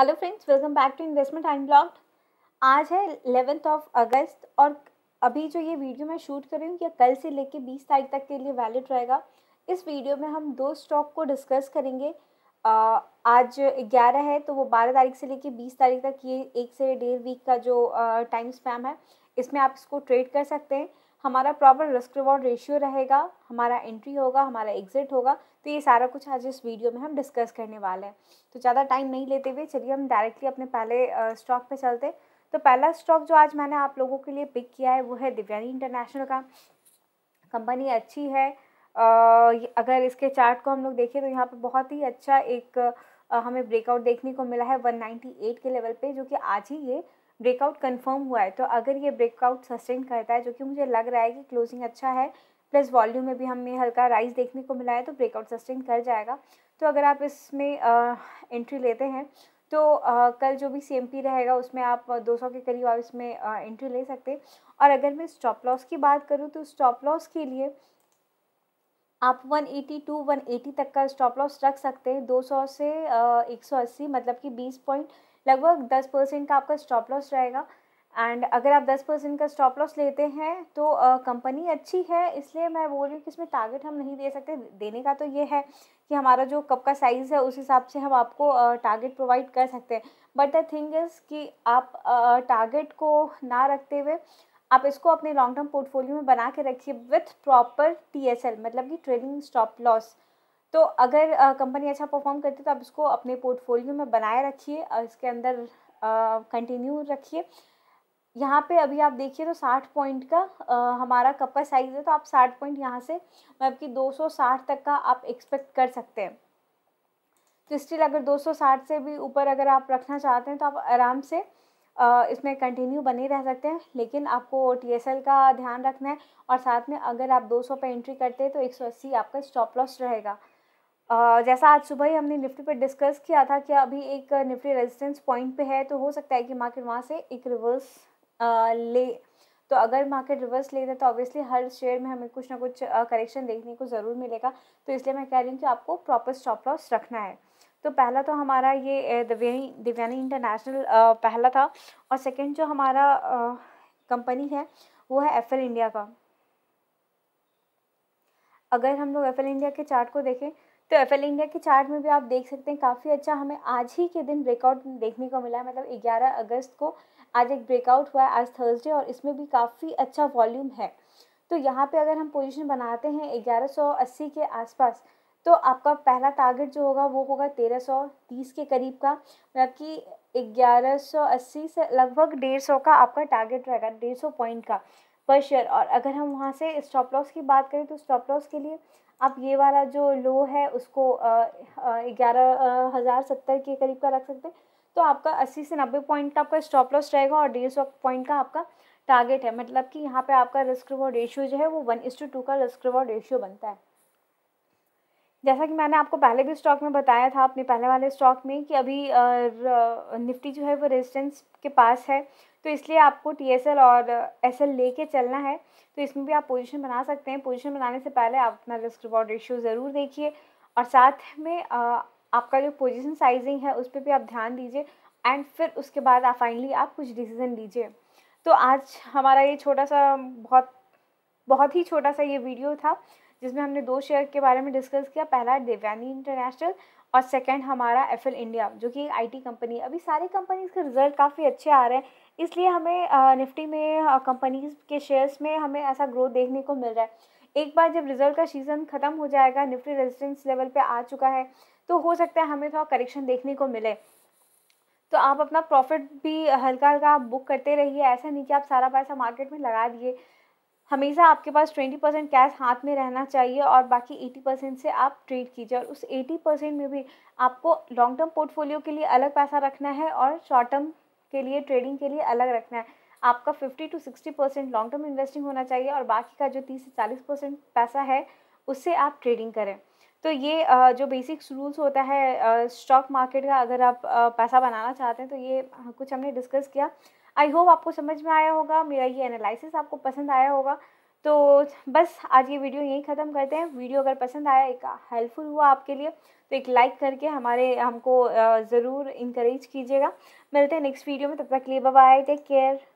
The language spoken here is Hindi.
hello friends welcome back to investment and blog आज है एलेवेंथ ऑफ अगस्त और अभी जो ये वीडियो मैं शूट कर रही हूँ ये कल से लेके 20 तारीख तक के लिए वैलिड रहेगा इस वीडियो में हम दो स्टॉक को डिस्कस करेंगे आज 11 है तो वो 12 तारीख से लेके 20 तारीख तक ये एक से डेढ़ वीक का जो टाइम स्पैम है इसमें आप इसको ट्रेड कर सकते हैं हमारा प्रॉपर रिस्क रिवॉर्ड रेशियो रहेगा हमारा एंट्री होगा हमारा एग्जिट होगा तो ये सारा कुछ आज इस वीडियो में हम डिस्कस करने वाले हैं तो ज़्यादा टाइम नहीं लेते हुए चलिए हम डायरेक्टली अपने पहले स्टॉक पे चलते तो पहला स्टॉक जो आज मैंने आप लोगों के लिए पिक किया है वो है दिव्यानी इंटरनेशनल का कंपनी अच्छी है आ, अगर इसके चार्ट को हम लोग देखें तो यहाँ पर बहुत ही अच्छा एक हमें ब्रेकआउट देखने को मिला है 198 के लेवल पे जो कि आज ही ये ब्रेकआउट कंफर्म हुआ है तो अगर ये ब्रेकआउट सस्टेन करता है जो कि मुझे लग रहा है कि क्लोजिंग अच्छा है प्लस वॉल्यूम में भी हमें हल्का राइज देखने को मिला है तो ब्रेकआउट सस्टेन कर जाएगा तो अगर आप इसमें एंट्री लेते हैं तो आ, कल जो भी सी पी रहेगा उसमें आप 200 के करीब आप इसमें एंट्री ले सकते हैं और अगर मैं स्टॉप लॉस की बात करूँ तो स्टॉप लॉस के लिए आप 182, टू 180 तक का स्टॉप लॉस रख सकते हैं 200 से एक सौ अस्सी मतलब कि 20 पॉइंट लगभग 10 परसेंट का आपका स्टॉप लॉस रहेगा एंड अगर आप 10 परसेंट का स्टॉप लॉस लेते हैं तो कंपनी अच्छी है इसलिए मैं बोल रही हूँ कि इसमें टारगेट हम नहीं दे सकते देने का तो ये है कि हमारा जो कप का साइज़ है उस हिसाब से हम आपको टारगेट प्रोवाइड कर सकते हैं बट द थिंग इज़ कि आप टारगेट को ना रखते हुए आप इसको अपने लॉन्ग टर्म पोर्टफोलियो में बना के रखिए with proper T S L मतलब कि ट्रेलिंग स्टॉप लॉस तो अगर कंपनी अच्छा परफॉर्म करती है तो आप इसको अपने पोर्टफोलियो में बनाए रखिए और इसके अंदर कंटिन्यू रखिए यहाँ पे अभी आप देखिए तो साठ पॉइंट का आ, हमारा कपर साइज़ है तो आप साठ पॉइंट यहाँ से मतलब कि दो सौ साठ तक का आप एक्सपेक्ट कर सकते हैं तो स्टिल अगर दो सौ साठ से भी ऊपर अगर आप रखना चाहते हैं तो आप आराम से इसमें कंटिन्यू बने रह सकते हैं लेकिन आपको टी का ध्यान रखना है और साथ में अगर आप 200 सौ एंट्री करते हैं तो 180 आपका स्टॉप लॉस रहेगा जैसा आज सुबह ही हमने निफ्टी पर डिस्कस किया था कि अभी एक निफ्टी रेजिस्टेंस पॉइंट पे है तो हो सकता है कि मार्केट वहाँ से एक रिवर्स ले तो अगर मार्केट रिवर्स ले तो ऑब्वियसली हर शेयर में हमें कुछ ना कुछ करेक्शन देखने को ज़रूर मिलेगा तो इसलिए मैं कह रही हूँ कि आपको प्रॉपर स्टॉप लॉस रखना है तो पहला तो हमारा ये दिव्यानी दिव्यानी इंटरनेशनल पहला था और सेकंड जो हमारा कंपनी है वो है एफ इंडिया का अगर हम लोग एफ इंडिया के चार्ट को देखें तो एफ इंडिया के चार्ट में भी आप देख सकते हैं काफ़ी अच्छा हमें आज ही के दिन ब्रेकआउट देखने को मिला है मतलब ग्यारह अगस्त को आज एक ब्रेकआउट हुआ है आज थर्सडे और इसमें भी काफ़ी अच्छा वॉल्यूम है तो यहाँ पे अगर हम पोजीशन बनाते हैं ग्यारह सौ अस्सी के आसपास तो आपका पहला टारगेट जो होगा वो होगा तेरह सौ तीस के करीब का मतलब कि ग्यारह सौ अस्सी से लगभग डेढ़ सौ का आपका टारगेट रहेगा डेढ़ सौ पॉइंट का पर शेयर और अगर हम वहाँ से स्टॉप लॉस की बात करें तो स्टॉप लॉस के लिए आप ये वाला जो लो है उसको ग्यारह हज़ार सत्तर के करीब का रख सकते हैं तो आपका अस्सी से नब्बे पॉइंट का आपका स्टॉप लॉस रहेगा और डेढ़ सौ पॉइंट का आपका टारगेट है मतलब कि यहाँ पे आपका रिस्क रिवॉर्ड रेशियो जो है वो वन इस टू टू का रिस्क रिवॉर्ड रेशियो बनता है जैसा कि मैंने आपको पहले भी स्टॉक में बताया था अपने पहले वाले स्टॉक में कि अभी निफ्टी जो है वो रेजिस्टेंस के पास है तो इसलिए आपको टी एस एल और एस एल ले कर चलना है तो इसमें भी आप पोजीशन बना सकते हैं पोजीशन बनाने से पहले आप अपना रिस्क रिवॉर्ड रेशियो ज़रूर देखिए और साथ में आपका जो पोजिशन साइजिंग है उस पर भी आप ध्यान दीजिए एंड फिर उसके बाद आप फाइनली आप कुछ डिसीज़न लीजिए तो आज हमारा ये छोटा सा बहुत बहुत ही छोटा सा ये वीडियो था जिसमें हमने दो शेयर के बारे में डिस्कस किया पहला देवयानी इंटरनेशनल और सेकंड हमारा एफ इंडिया जो कि एक आईटी कंपनी है अभी सारी कंपनीज के रिजल्ट काफ़ी अच्छे आ रहे हैं इसलिए हमें निफ्टी में कंपनीज के शेयर्स में हमें ऐसा ग्रोथ देखने को मिल रहा है एक बार जब रिजल्ट का सीज़न ख़त्म हो जाएगा निफ्टी रेजिस्टेंस लेवल पे आ चुका है तो हो सकता है हमें थोड़ा करेक्शन देखने को मिले तो आप अपना प्रॉफिट भी हल्का हल्का आप बुक करते रहिए ऐसा नहीं कि आप सारा पैसा मार्केट में लगा दिए हमेशा आपके पास ट्वेंटी परसेंट कैश हाथ में रहना चाहिए और बाकी एटी परसेंट से आप ट्रेड कीजिए और उस एटी परसेंट में भी आपको लॉन्ग टर्म पोर्टफोलियो के लिए अलग पैसा रखना है और शॉर्ट टर्म के लिए ट्रेडिंग के लिए अलग रखना है आपका fifty to sixty percent long term investing होना चाहिए और बाकी का जो तीस से चालीस परसेंट पैसा है उससे आप ट्रेडिंग करें तो ये जो बेसिक्स रूल्स होता है स्टॉक मार्केट का अगर आप पैसा बनाना चाहते हैं तो ये कुछ हमने डिस्कस किया आई होप आपको समझ में आया होगा मेरा ये एनालिसिस आपको पसंद आया होगा तो बस आज ये वीडियो यहीं ख़त्म करते हैं वीडियो अगर पसंद आया एक हेल्पफुल हुआ आपके लिए तो एक लाइक करके हमारे हमको ज़रूर इंकरेज कीजिएगा मिलते हैं नेक्स्ट वीडियो में तब तक के लिए बाय टेक केयर